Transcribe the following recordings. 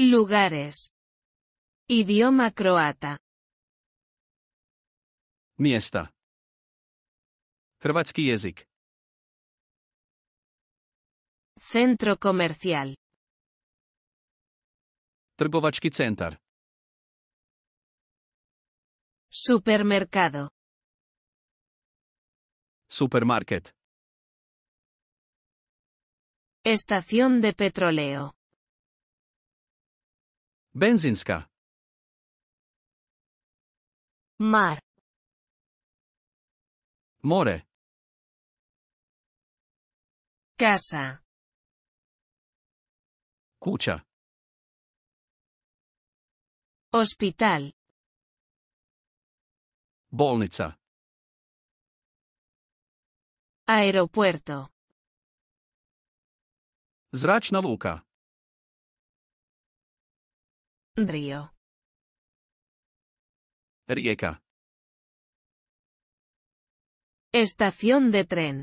Lugares. Idioma croata. Miesta. Hrvatski jezik. Centro comercial. Trgovački centar. Supermercado. Supermarket. Estación de petróleo. Benzinska. Mar. More. Casa. Cucha. Hospital. Bolnica. Aeropuerto. Zračna luka. Río. Rieka. Estación de tren.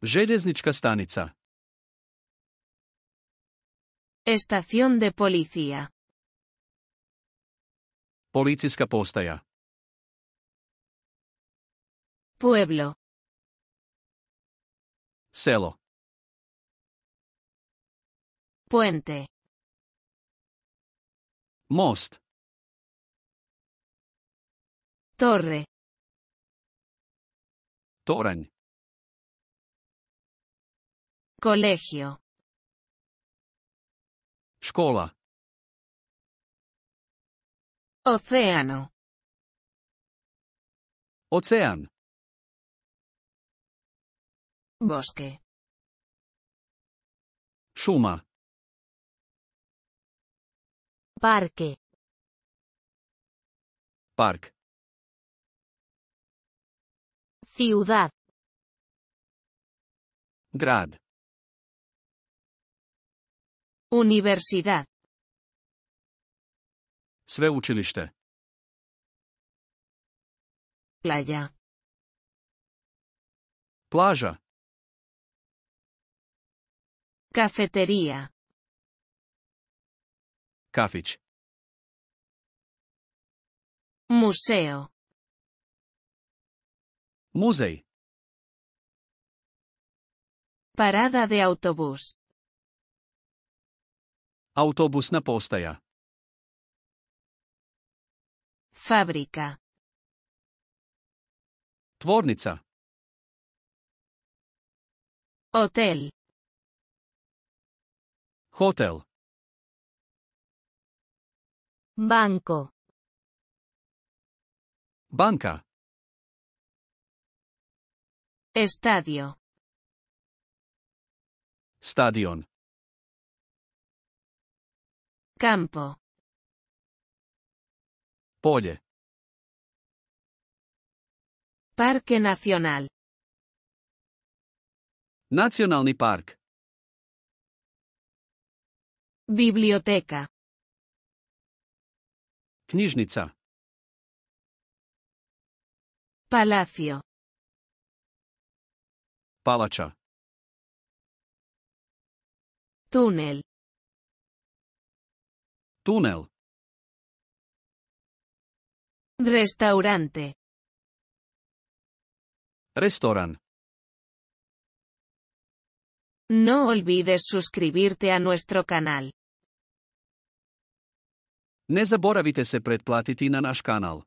Железничка stanica. Estación de policía. Policijska postaja. Pueblo. Selo. Puente. Most. Torre. Toren. Colegio. Escola. Océano. Ocean. Bosque. Suma. Parque. Park. Ciudad. Grad. Universidad. Sveučilište. Playa. Playa. Cafetería. Kafić. Museo. Musei Parada de autobús. na postaja. Fábrica. Tvornica. Hotel. Hotel. Banco. Banca. Estadio. Stadion. Campo. Polle. Parque nacional. Nacional. park. Biblioteca. Palacio. Palacha. Túnel. Túnel. Restaurante. Restaurant. No olvides suscribirte a nuestro canal. Ne zaboravite se pretplatiti na naš kanal.